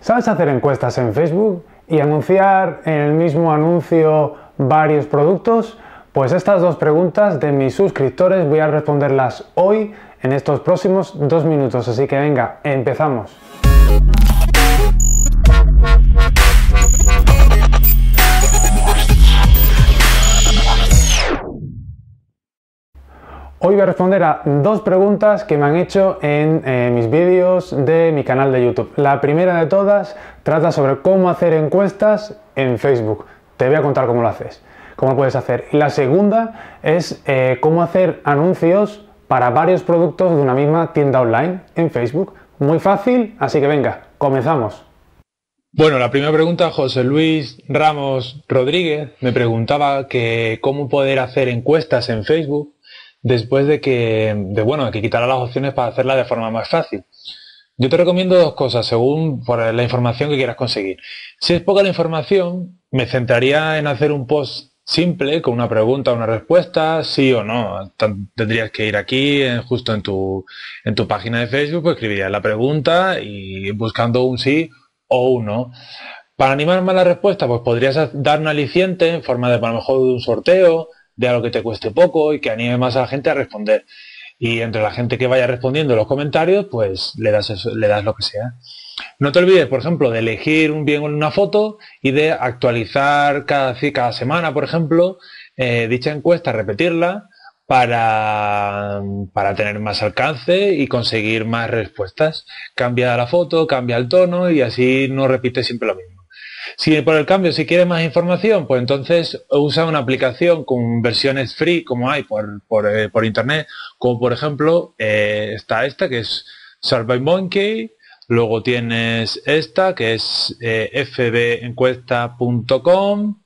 ¿Sabes hacer encuestas en Facebook y anunciar en el mismo anuncio varios productos? Pues estas dos preguntas de mis suscriptores voy a responderlas hoy en estos próximos dos minutos. Así que venga, empezamos. hoy voy a responder a dos preguntas que me han hecho en eh, mis vídeos de mi canal de YouTube. La primera de todas trata sobre cómo hacer encuestas en Facebook. Te voy a contar cómo lo haces, cómo puedes hacer. Y la segunda es eh, cómo hacer anuncios para varios productos de una misma tienda online en Facebook. Muy fácil, así que venga, comenzamos. Bueno, la primera pregunta, José Luis Ramos Rodríguez me preguntaba que cómo poder hacer encuestas en Facebook después de que, de, bueno, que quitará las opciones para hacerla de forma más fácil. Yo te recomiendo dos cosas según por la información que quieras conseguir. Si es poca la información, me centraría en hacer un post simple con una pregunta, o una respuesta, sí o no. Tendrías que ir aquí, justo en tu, en tu página de Facebook, pues la pregunta y buscando un sí o un no. Para animar más la respuesta, pues podrías dar un aliciente en forma de, a lo mejor, de un sorteo, de algo que te cueste poco y que anime más a la gente a responder. Y entre la gente que vaya respondiendo los comentarios, pues le das, le das lo que sea. No te olvides, por ejemplo, de elegir un bien una foto y de actualizar cada, semana, por ejemplo, eh, dicha encuesta, repetirla para, para, tener más alcance y conseguir más respuestas. Cambia la foto, cambia el tono y así no repite siempre lo mismo. Si por el cambio, si quieres más información, pues entonces usa una aplicación con versiones free como hay por, eh, internet, como por ejemplo eh, está esta que es Survey Monkey, luego tienes esta que es eh, fbencuesta.com,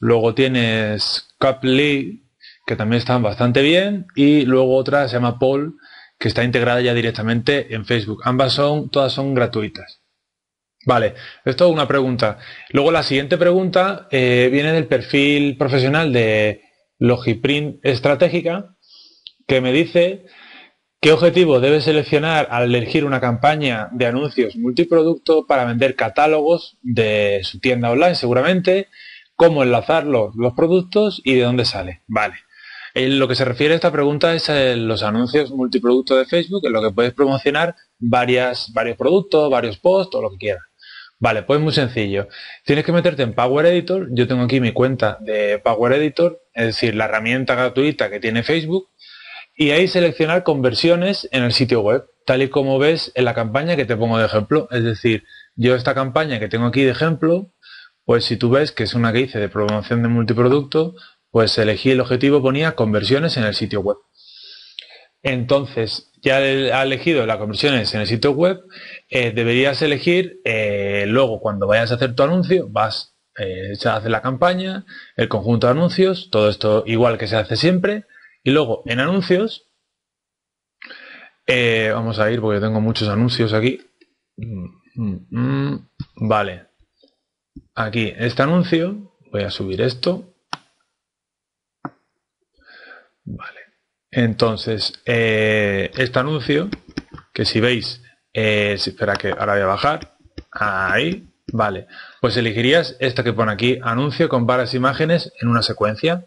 luego tienes Caply, que también están bastante bien, y luego otra se llama Paul, que está integrada ya directamente en Facebook. Ambas son, todas son gratuitas. Vale, esto es una pregunta. Luego la siguiente pregunta eh, viene del perfil profesional de Logiprint Estratégica, que me dice qué objetivo debe seleccionar al elegir una campaña de anuncios multiproducto para vender catálogos de su tienda online seguramente, cómo enlazar los, productos y de dónde sale. Vale. En lo que se refiere a esta pregunta es los anuncios multiproducto de Facebook, en lo que puedes promocionar varias, varios productos, varios posts o lo que quieras. Vale, pues muy sencillo. Tienes que meterte en Power Editor. Yo tengo aquí mi cuenta de Power Editor, es decir, la herramienta gratuita que tiene Facebook. Y ahí seleccionar conversiones en el sitio web, tal y como ves en la campaña que te pongo de ejemplo. Es decir, yo esta campaña que tengo aquí de ejemplo, pues si tú ves que es una que hice de promoción de multiproducto, pues elegí el objetivo, ponía conversiones en el sitio web. Entonces, ya ha elegido las conversiones en el sitio web, eh, deberías elegir eh, luego cuando vayas a hacer tu anuncio, vas, a eh, hacer hace la campaña, el conjunto de anuncios, todo esto igual que se hace siempre, y luego en anuncios, vamos a ir porque tengo muchos anuncios aquí. Mm, mm, mm, vale, aquí este anuncio, voy a subir esto. Vale. Entonces, eh, este anuncio, que si veis, eh, espera que ahora voy a bajar, ahí, vale, pues elegirías esta que pone aquí, anuncio con varias imágenes en una secuencia.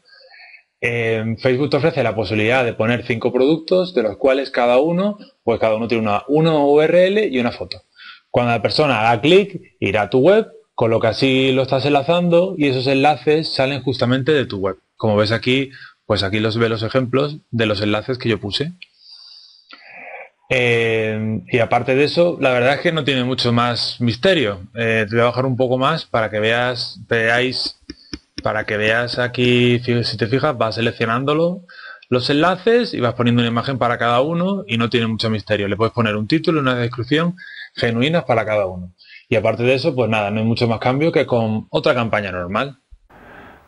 Eh, Facebook te ofrece la posibilidad de poner cinco productos, de los cuales cada uno, pues cada uno tiene una, una URL y una foto. Cuando la persona haga clic, irá a tu web, con lo que así lo estás enlazando y esos enlaces salen justamente de tu web. Como ves aquí, pues aquí los ve los ejemplos de los enlaces que yo puse. Eh, y aparte de eso, la verdad es que no tiene mucho más misterio. Eh, te voy a bajar un poco más para que veas, veáis, para que veas aquí, si te fijas, vas seleccionándolo los enlaces y vas poniendo una imagen para cada uno y no tiene mucho misterio. Le puedes poner un título, y una descripción genuinas para cada uno. Y aparte de eso, pues nada, no hay mucho más cambio que con otra campaña normal.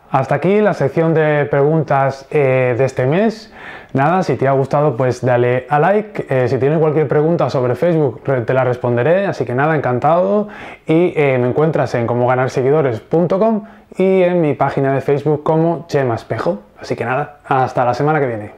Hasta aquí la sección de preguntas eh, de este mes. Nada, si te ha gustado pues dale a like. Eh, si tienes cualquier pregunta sobre Facebook te la responderé, así que nada, encantado. Y eh, me encuentras en comoganarseguidores.com y en mi página de Facebook como Chema Espejo. Así que nada, hasta la semana que viene.